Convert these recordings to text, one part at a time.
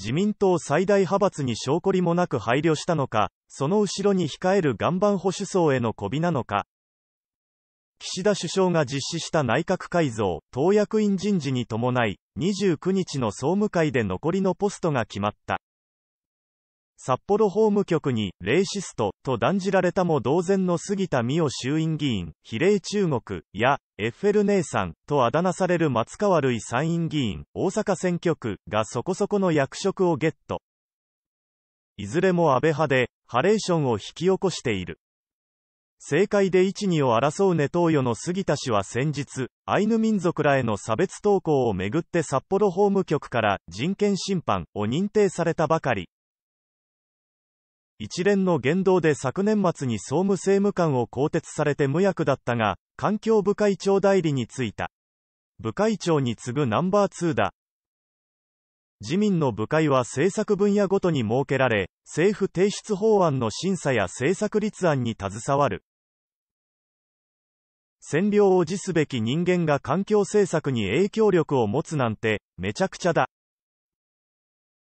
自民党最大派閥に証拠りもなく配慮したのか、その後ろに控える岩盤保守層への媚びなのか。岸田首相が実施した内閣改造、党役員人事に伴い、29日の総務会で残りのポストが決まった。札幌法務局に、レイシスト、と断じられたも同然の杉田美代衆院議員、比例中国、や、エッフェル姉さん、とあだ名される松川類参院議員、大阪選挙区、がそこそこの役職をゲット。いずれも安倍派で、ハレーションを引き起こしている。政界で一二を争うネトウヨの杉田氏は先日、アイヌ民族らへの差別投稿をめぐって札幌法務局から人権侵犯を認定されたばかり。一連の言動で昨年末に総務政務官を更迭されて無役だったが、環境部会長代理に就いた。部会長に次ぐナンバー2だ。自民の部会は政策分野ごとに設けられ、政府提出法案の審査や政策立案に携わる。占領を辞すべき人間が環境政策に影響力を持つなんて、めちゃくちゃだ。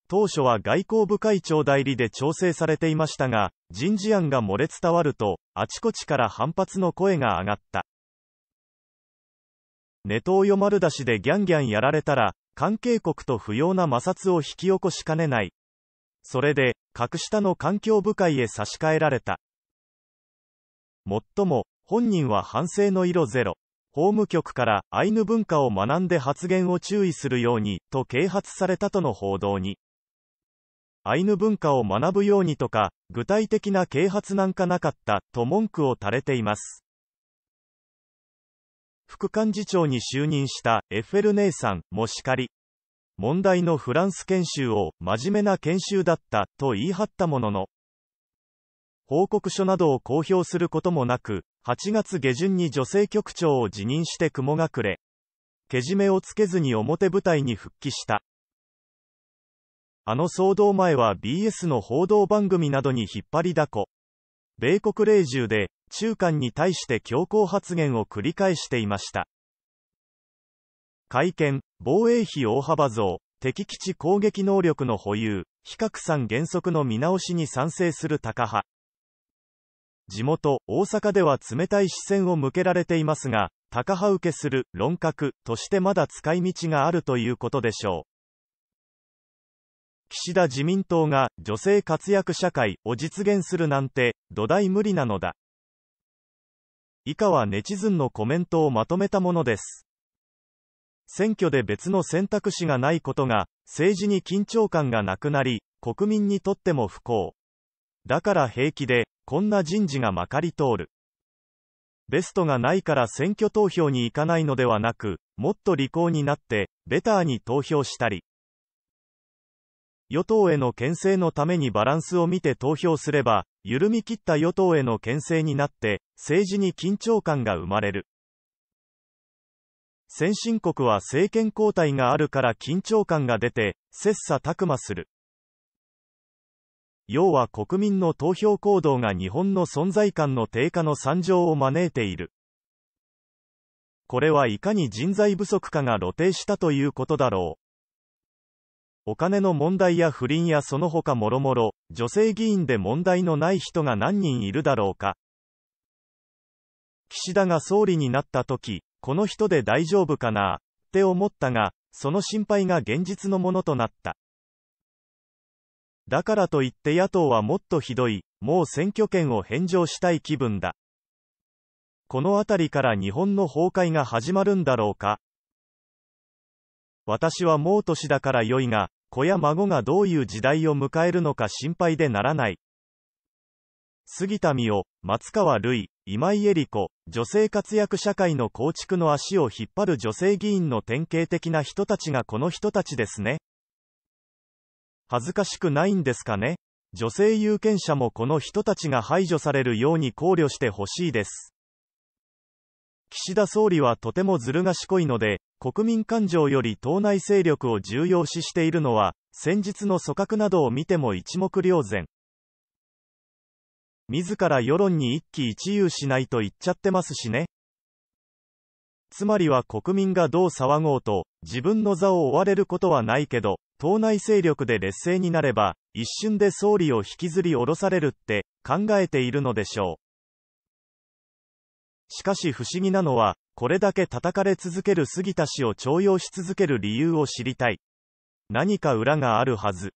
当初は外交部会長代理で調整されていましたが、人事案が漏れ伝わると、あちこちから反発の声が上がった。ネトウヨ丸出しでギャンギャンやられたら、関係国と不要な摩擦を引き起こしかねない。それで、格下の環境部会へ差し替えられた。もっとも、本人は反省の色ゼロ。法務局からアイヌ文化を学んで発言を注意するように、と啓発されたとの報道に。アイヌ文化を学ぶようにとか、具体的な啓発なんかなかった、と文句を垂れています。副幹事長に就任したエッフェル姉さんもしかり、問題のフランス研修を真面目な研修だったと言い張ったものの、報告書などを公表することもなく、8月下旬に女性局長を辞任して雲隠れ、けじめをつけずに表舞台に復帰した。あの騒動前は BS の報道番組などに引っ張りだこ。米国霊獣で、中間に対して強硬発言を繰り返していました。会見、防衛費大幅増、敵基地攻撃能力の保有、非核三原則の見直しに賛成する高派。地元、大阪では冷たい視線を向けられていますが、高派受けする、論客としてまだ使い道があるということでしょう。岸田自民党が女性活躍社会を実現するなんて土台無理なのだ以下はネチズンのコメントをまとめたものです選挙で別の選択肢がないことが政治に緊張感がなくなり国民にとっても不幸だから平気でこんな人事がまかり通るベストがないから選挙投票に行かないのではなくもっと利口になってベターに投票したり与党への牽制のためにバランスを見て投票すれば、緩み切った与党への牽制になって、政治に緊張感が生まれる。先進国は政権交代があるから緊張感が出て、切磋琢磨する。要は国民の投票行動が日本の存在感の低下の惨状を招いている。これはいかに人材不足かが露呈したということだろう。お金の問題や不倫やその他もろもろ、女性議員で問題のない人が何人いるだろうか。岸田が総理になった時、この人で大丈夫かな、って思ったが、その心配が現実のものとなった。だからといって野党はもっとひどい、もう選挙権を返上したい気分だ。この辺りから日本の崩壊が始まるんだろうか私はもう年だから良いが、子や孫がどういう時代を迎えるのか心配でならない。杉田美代、松川るい、今井絵理子、女性活躍社会の構築の足を引っ張る女性議員の典型的な人たちがこの人たちですね。恥ずかしくないんですかね女性有権者もこの人たちが排除されるように考慮してほしいです。岸田総理はとてもずる賢いので、国民感情より党内勢力を重要視しているのは、先日の組閣などを見ても一目瞭然。自ら世論に一喜一憂しないと言っちゃってますしね。つまりは国民がどう騒ごうと、自分の座を追われることはないけど、党内勢力で劣勢になれば、一瞬で総理を引きずり下ろされるって、考えているのでしょう。しかし不思議なのは、これだけ叩かれ続ける杉田氏を徴用し続ける理由を知りたい。何か裏があるはず。